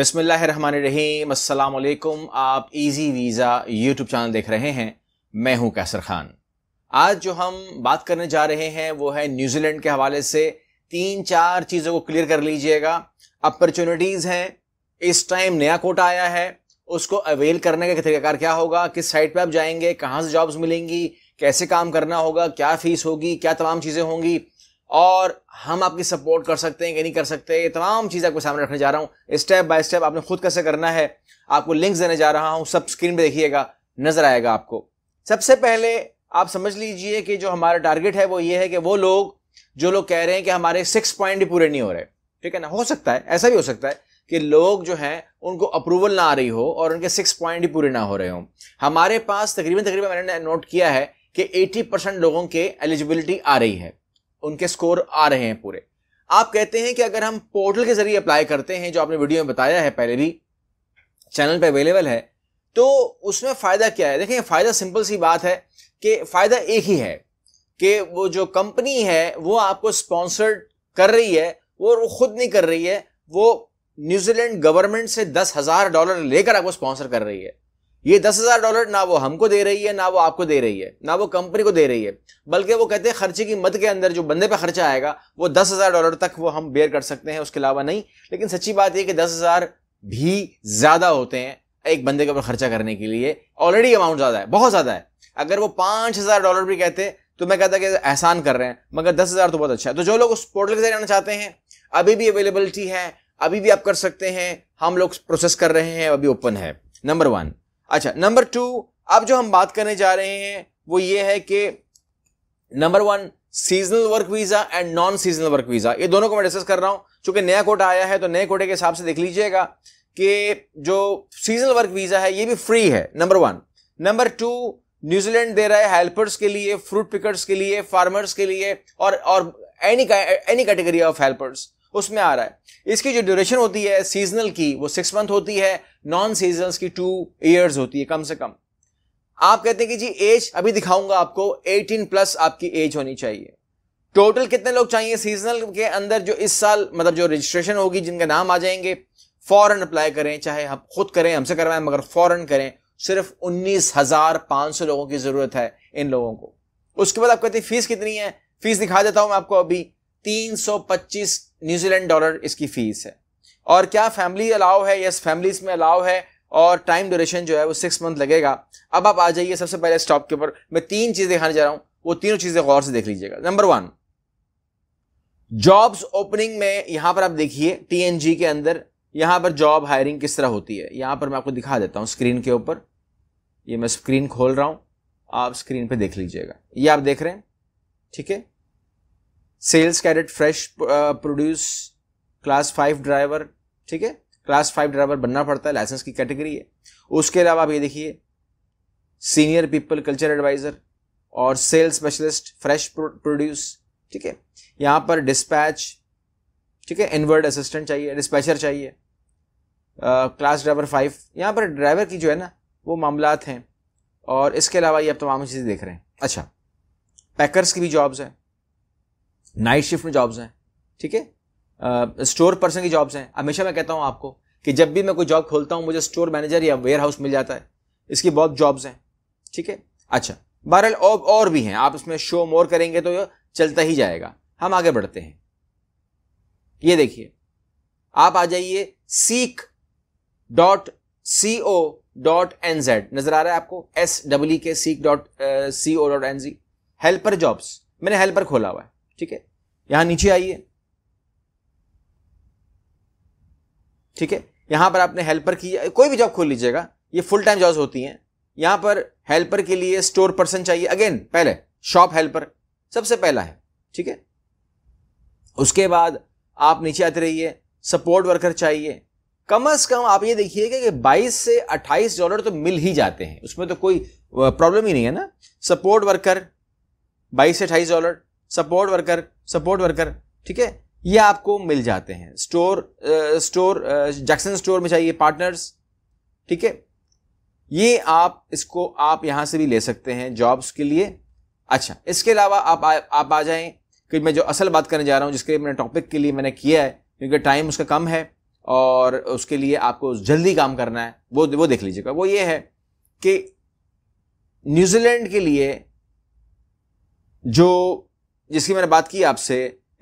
अस्सलाम अल्लाम आप इजी वीज़ा यूट्यूब चैनल देख रहे हैं मैं हूं कैसर खान आज जो हम बात करने जा रहे हैं वो है न्यूजीलैंड के हवाले से तीन चार चीज़ों को क्लियर कर लीजिएगा अपॉर्चुनिटीज़ हैं इस टाइम नया कोटा आया है उसको अवेल करने का तरीक़ाकार क्या होगा किस साइट पर आप जाएंगे कहाँ से जॉब्स मिलेंगी कैसे काम करना होगा क्या फ़ीस होगी क्या तमाम चीज़ें होंगी और हम आपकी सपोर्ट कर सकते हैं कि नहीं कर सकते ये तमाम चीज़ें आपको सामने रखने जा रहा हूँ स्टेप बाय स्टेप आपने खुद कैसे करना है आपको लिंक्स देने जा रहा हूँ सब स्क्रीन पे देखिएगा नजर आएगा आपको सबसे पहले आप समझ लीजिए कि जो हमारा टारगेट है वो ये है कि वो लोग जो लोग कह रहे हैं कि हमारे सिक्स पॉइंट भी पूरे नहीं हो रहे ठीक है ना हो सकता है ऐसा भी हो सकता है कि लोग जो हैं उनको अप्रूवल ना आ रही हो और उनके सिक्स पॉइंट भी पूरे ना हो रहे हों हमारे पास तकरीबन तकरीबन मैंने नोट किया है कि 80 परसेंट लोगों के एलिजिबिलिटी आ रही है उनके स्कोर आ रहे हैं पूरे आप कहते हैं कि अगर हम पोर्टल के जरिए अप्लाई करते हैं जो आपने वीडियो में बताया है पहले भी चैनल पे अवेलेबल है तो उसमें फ़ायदा क्या है देखिए फ़ायदा सिंपल सी बात है कि फ़ायदा एक ही है कि वो जो कंपनी है वो आपको स्पॉन्सर्ड कर रही है वो खुद नहीं कर रही है वो न्यूजीलैंड गवर्नमेंट से दस हज़ार डॉलर लेकर आपको स्पॉन्सर कर रही है ये दस हजार डॉलर ना वो हमको दे रही है ना वो आपको दे रही है ना वो कंपनी को दे रही है बल्कि वो कहते हैं खर्चे की मद के अंदर जो बंदे पे खर्चा आएगा वो दस हजार डॉलर तक वो हम बेयर कर सकते हैं उसके अलावा नहीं लेकिन सच्ची बात यह कि दस हजार भी ज्यादा होते हैं एक बंदे के ऊपर खर्चा करने के लिए ऑलरेडी अमाउंट ज्यादा है बहुत ज्यादा है अगर वो पांच हजार डॉलर भी कहते तो मैं कहता कि एहसान कर रहे हैं मगर दस हजार तो बहुत अच्छा है तो जो लोग उस पोर्टल के जरिए आना चाहते हैं अभी भी अवेलेबिलिटी है अभी भी आप कर सकते हैं हम लोग प्रोसेस कर रहे हैं अभी ओपन है नंबर वन अच्छा नंबर टू अब जो हम बात करने जा रहे हैं वो ये है कि number one seasonal work visa and non seasonal work visa ये दोनों को मैं डिस्कस कर रहा हूं चूंकि नया कोटा आया है तो नए कोटे के हिसाब से देख लीजिएगा कि जो सीजनल वर्क वीजा है ये भी फ्री है number one number two New Zealand दे रहा है हेल्पर्स के लिए फ्रूट पिकर्स के लिए फार्मर्स के लिए और और any any category of helpers उसमें आ रहा है इसकी जो ड्यूरेशन होती है सीजनल की वो सिक्स मंथ होती है नॉन सीजनल की टू ईयर्स होती है कम से कम आप कहते हैं कि जी एज अभी दिखाऊंगा आपको 18 प्लस आपकी एज होनी चाहिए टोटल कितने लोग चाहिए सीजनल के अंदर जो इस साल मतलब जो रजिस्ट्रेशन होगी जिनका नाम आ जाएंगे फॉरन अप्लाई करें चाहे हम खुद करें हमसे करवाएं मगर फॉरन करें सिर्फ उन्नीस हजार पांच सौ लोगों की जरूरत है इन लोगों को उसके बाद आप कहते हैं फीस कितनी है फीस दिखा देता हूं मैं आपको अभी 325 न्यूजीलैंड डॉलर इसकी फीस है और क्या फैमिली अलाउ है यस फैमिलीज में अलाउ है और टाइम ड्यूरेशन जो है वो सिक्स मंथ लगेगा अब आप आ जाइए सबसे पहले स्टॉक के ऊपर मैं तीन चीज़ दिखाने जा रहा हूँ वो तीनों चीज़ें गौर से देख लीजिएगा नंबर वन जॉब्स ओपनिंग में यहां पर आप देखिए टीएनजी के अंदर यहां पर जॉब हायरिंग किस तरह होती है यहां पर मैं आपको दिखा देता हूं स्क्रीन के ऊपर ये मैं स्क्रीन खोल रहा हूं आप स्क्रीन पे देख लीजिएगा ये आप देख रहे हैं ठीक है sales cadet fresh produce class five driver ठीक है क्लास फाइव ड्राइवर बनना पड़ता है लाइसेंस की कैटेगरी है उसके अलावा आप ये देखिए सीनियर पीपल कल्चर एडवाइजर और सेल्स स्पेशलिस्ट फ्रेश प्रोड्यूस ठीक है यहाँ पर डिस्पैच ठीक है इनवर्ड असिस्टेंट चाहिए डिस्पैचर चाहिए क्लास ड्राइवर फाइव यहाँ पर ड्राइवर की जो है ना वो मामलात हैं और इसके अलावा ये आप तमाम चीज़ें देख रहे हैं अच्छा पैकर्स की भी जॉब्स हैं नाइट शिफ्ट में जॉब्स हैं ठीक है स्टोर uh, पर्सन की जॉब्स हैं हमेशा मैं कहता हूँ आपको कि जब भी मैं कोई जॉब खोलता हूँ मुझे स्टोर मैनेजर या वेयर हाउस मिल जाता है इसकी बहुत जॉब्स हैं ठीक है अच्छा बहरहाल और, और भी हैं आप इसमें शो मोर करेंगे तो चलता ही जाएगा हम आगे बढ़ते हैं ये देखिए आप आ जाइए seek dot C O dot N Z नजर आ रहा है आपको एस डब्ल्यू के seek dot C O dot N G helper jobs मैंने हेल्पर खोला हुआ है ठीक है यहां नीचे आइए ठीक है यहां पर आपने हेल्पर की कोई भी जॉब खोल लीजिएगा ये फुल टाइम जॉब होती हैं यहां पर हेल्पर के लिए स्टोर पर्सन चाहिए अगेन पहले शॉप हेल्पर सबसे पहला है ठीक है उसके बाद आप नीचे आते रहिए सपोर्ट वर्कर चाहिए कम अज कम आप ये देखिएगा कि 22 से 28 डॉलर तो मिल ही जाते हैं उसमें तो कोई प्रॉब्लम ही नहीं है ना सपोर्ट वर्कर 22 से 28 dollar support worker support worker ठीक है ये आपको मिल जाते हैं स्टोर स्टोर जैक्सन स्टोर में चाहिए पार्टनर्स ठीक है ये आप इसको आप यहां से भी ले सकते हैं जॉब्स के लिए अच्छा इसके अलावा आप आ, आप आ जाएं कि मैं जो असल बात करने जा रहा हूं जिसके मैंने टॉपिक के लिए मैंने किया है क्योंकि टाइम उसका कम है और उसके लिए आपको जल्दी काम करना है वो वो देख लीजिएगा वो ये है कि न्यूजीलैंड के लिए जो जिसकी मैंने बात की आपसे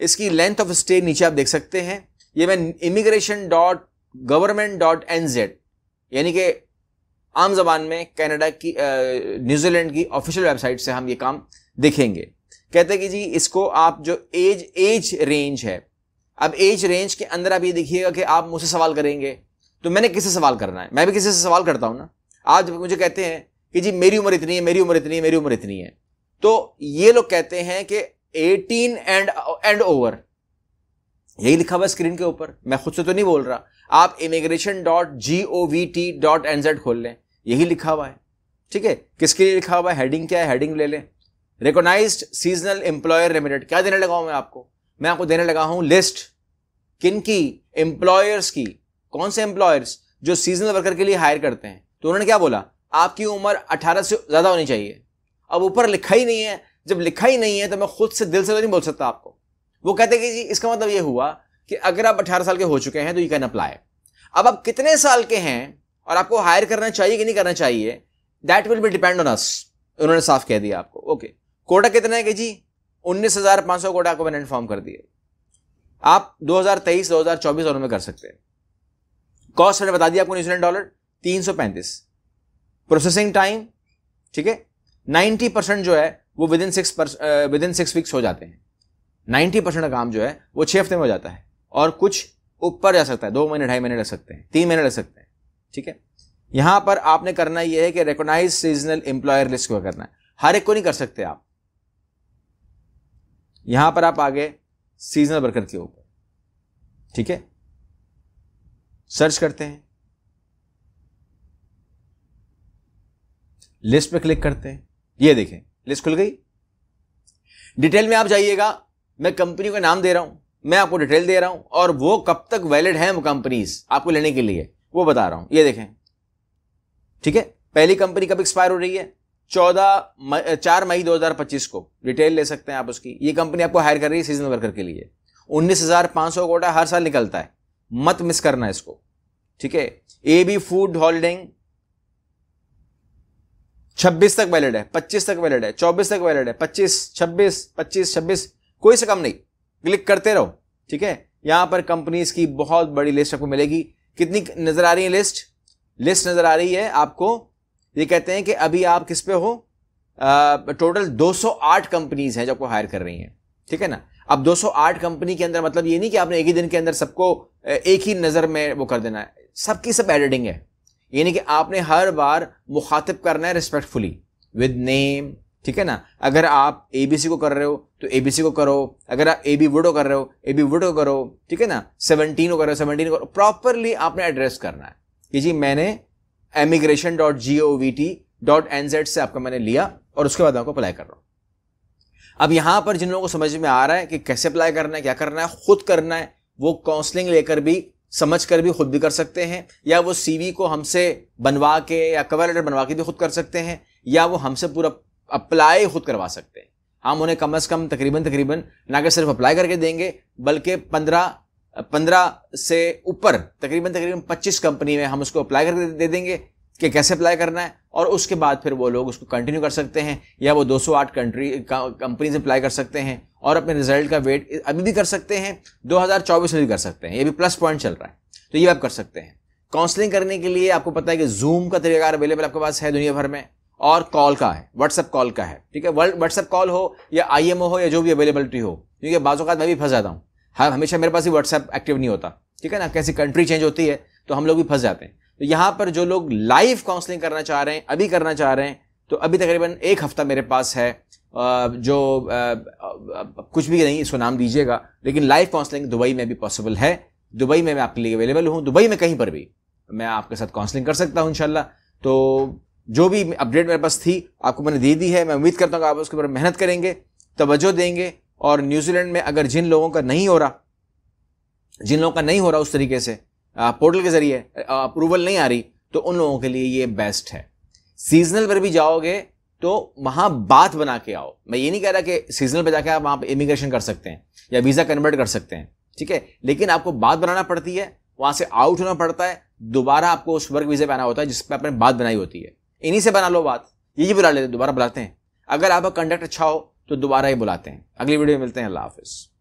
इसकी लेंथ ऑफ स्टे नीचे आप देख सकते हैं ये मैं immigration dot government dot N Z यानी कि आम जबान में कनाडा की न्यूजीलैंड की ऑफिशियल वेबसाइट से हम ये काम देखेंगे कहते हैं कि जी इसको आप जो एज एज रेंज है अब एज रेंज के अंदर आप ये देखिएगा कि आप मुझसे सवाल करेंगे तो मैंने किससे सवाल करना है मैं भी किसी से सवाल करता हूँ ना आप जब मुझे कहते हैं कि जी मेरी उम्र इतनी है मेरी उम्र इतनी है मेरी उम्र इतनी है तो ये लोग कहते हैं कि एटीन एंड एंड ओवर यही लिखा हुआ स्क्रीन के ऊपर मैं खुद से तो नहीं बोल रहा आप immigration dot G O V T dot N Z खोल लें यही लिखा हुआ है ठीक है किसके लिए लिखा हुआ है हेडिंग क्या है हेडिंग ले लें रिकोनाइज सीजनल एम्प्लॉयर रेमिटेड क्या देने लगा हूं मैं आपको मैं आपको देने लगा हूं लिस्ट किन की एम्प्लॉयर्स की कौन से एम्प्लॉयर्स जो सीजनल वर्कर के लिए हायर करते हैं तो उन्होंने क्या बोला आपकी उम्र 18 से ज़्यादा होनी चाहिए अब ऊपर लिखा ही नहीं है जब लिखा ही नहीं है तो मैं खुद से दिल से तो नहीं बोल सकता आपको वो कहते हैं कि जी इसका मतलब ये हुआ कि अगर आप अठारह साल के हो चुके हैं तो यू कैन अप्लाई अब आप कितने साल के हैं और आपको हायर करना चाहिए कि नहीं करना चाहिए that will be depend on us उन्होंने साफ कह दिया आपको ओके कोटा कितना है कि जी उन्नीस हजार पाँच सौ कोटा को मैंने इन्फॉर्म कर दिया आप दो दो हजार तेईस हजार चौबीस दोनों में कर सकते हैं कॉस्ट मैंने बता दिया आपको न्यूजीलैंड डॉलर तीन सौ पैंतीस प्रोसेसिंग टाइम ठीक है नाइन्टी परसेंट जो है वो within six within six weeks हो जाते हैं नाइन्टी परसेंट का काम जो है वो छः हफ्ते में हो जाता है और कुछ ऊपर जा सकता है दो महीने ढाई महीने लग सकते हैं तीन महीने लग सकते हैं ठीक है यहाँ पर आपने करना यह है कि रिकोगनाइज सीजनल एम्प्लॉयर लिस्ट को करना है हर एक को नहीं कर सकते आप यहां पर आप आगे सीजनल वर्कर के ऊपर ठीक है सर्च करते हैं लिस्ट पे क्लिक करते हैं ये देखें लिस्ट खुल गई डिटेल में आप जाइएगा मैं कंपनी का नाम दे रहा हूं मैं आपको डिटेल दे रहा हूं और वो कब तक वैलिड है वो कंपनीज आपको लेने के लिए वो बता रहा हूं ये देखें ठीक है पहली कंपनी कब एक्सपायर हो रही है चौदह चार मई दो हजार पच्चीस को डिटेल ले सकते हैं आप उसकी ये कंपनी आपको हायर कर रही है सीजन वर्कर के लिए उन्नीस हजार पांच सौ कोटा हर साल निकलता है मत मिस करना इसको ठीक है ए बी फूड होल्डिंग छब्बीस तक वैलिड है पच्चीस तक वैलिड है चौबीस तक वैलिड है पच्चीस छब्बीस पच्चीस छब्बीस कोई से कम नहीं क्लिक करते रहो ठीक है यहां पर कंपनीज की बहुत बड़ी लिस्ट आपको मिलेगी कितनी नजर आ रही है लिस्ट लिस्ट नजर आ रही है आपको ये कहते हैं कि अभी आप किस पे हो आ, टोटल 208 कंपनीज हैं जो आपको हायर कर रही हैं ठीक है ना अब 208 कंपनी के अंदर मतलब ये नहीं कि आपने एक ही दिन के अंदर सबको एक ही नजर में वो कर देना है सबकी सब एडिटिंग है यानी कि आपने हर बार मुखातिब करना है रिस्पेक्टफुली विद नेम ठीक है ना अगर आप ए बी सी को कर रहे हो तो ए बी सी को करो अगर आप ए बी वुड कर रहे हो ए बी वुड को करो ठीक है ना सेवनटीन को कर रहे हो सेवनटीन करो प्रॉपरली आपने एड्रेस करना है कि जी मैंने emigration dot G O V T dot N Z से आपका मैंने लिया और उसके बाद आपको अप्लाई कर रहा हूँ अब यहां पर जिन लोगों को समझ में आ रहा है कि कैसे अप्लाई करना है क्या करना है खुद करना है वो काउंसलिंग लेकर भी समझ कर भी खुद भी कर सकते हैं या वो सीवी को हमसे बनवा के या कवर लेटर बनवा के भी खुद कर सकते हैं या वो हमसे पूरा अप्लाई खुद करवा सकते हैं हम उन्हें कम अज़ कम तकरीबन तकरीबन ना कि सिर्फ अप्लाई करके देंगे बल्कि पंद्रह पंद्रह से ऊपर तकरीबन तकरीबन पच्चीस कंपनी में हम उसको अप्लाई करके दे देंगे कि कैसे अप्लाई करना है और उसके बाद फिर वो लोग उसको कंटिन्यू कर सकते हैं या वो 208 कंट्री कंपनीज अप्लाई कर सकते हैं और अपने रिजल्ट का वेट अभी भी कर सकते हैं 2024 में भी कर सकते हैं ये भी प्लस पॉइंट चल रहा है तो ये आप कर सकते हैं काउंसलिंग करने के लिए आपको पता है कि जूम का तरीका अवेलेबल आपके पास है दुनिया भर में और कॉल का है व्हाट्सअप कॉल का है ठीक है वर्ल्ड व्हाट्सअप कॉल हो या आई हो या जो भी अवेलेबिलिटी हो क्योंकि बाज़ात मैं भी फंस जाता हूँ हमेशा मेरे पास ही व्हाट्सअप एक्टिव नहीं होता ठीक है ना कैसी कंट्री चेंज होती है तो हम लोग भी फंस जाते हैं तो यहाँ पर जो लोग लाइव काउंसलिंग करना चाह रहे हैं अभी करना चाह रहे हैं तो अभी तकरीबन एक हफ्ता मेरे पास है जो कुछ भी नहीं इसको नाम दीजिएगा लेकिन लाइव काउंसलिंग दुबई में भी पॉसिबल है दुबई में मैं आपके लिए अवेलेबल हूँ दुबई में कहीं पर भी मैं आपके साथ काउंसलिंग कर सकता हूँ इनशाला तो जो भी अपडेट मेरे पास थी आपको मैंने दे दी है मैं उम्मीद करता हूँ कि आप उसके ऊपर मेहनत करेंगे तोज्जो देंगे और न्यूजीलैंड में अगर जिन लोगों का नहीं हो रहा जिन लोगों का नहीं हो रहा उस तरीके से पोर्टल के ज़रिए अप्रूवल नहीं आ रही तो उन लोगों के लिए ये बेस्ट है सीजनल पर भी जाओगे तो वहाँ बात बना के आओ मैं ये नहीं कह रहा कि सीजनल पर जाके आप वहाँ पर इमिग्रेशन कर सकते हैं या वीज़ा कन्वर्ट कर सकते हैं ठीक है लेकिन आपको बात बनाना पड़ती है वहाँ से आउट होना पड़ता है दोबारा आपको उस वर्क वीज़े पर आना होता है जिस पर आपने बात बनाई होती है इन्हीं से बना लो बात ये भी बुला लेते दोबारा बुलाते हैं अगर आपका कंडक्ट अच्छा हो तो दोबारा ही बुलाते हैं अगली वीडियो में मिलते हैं अल्लाह हाफिज़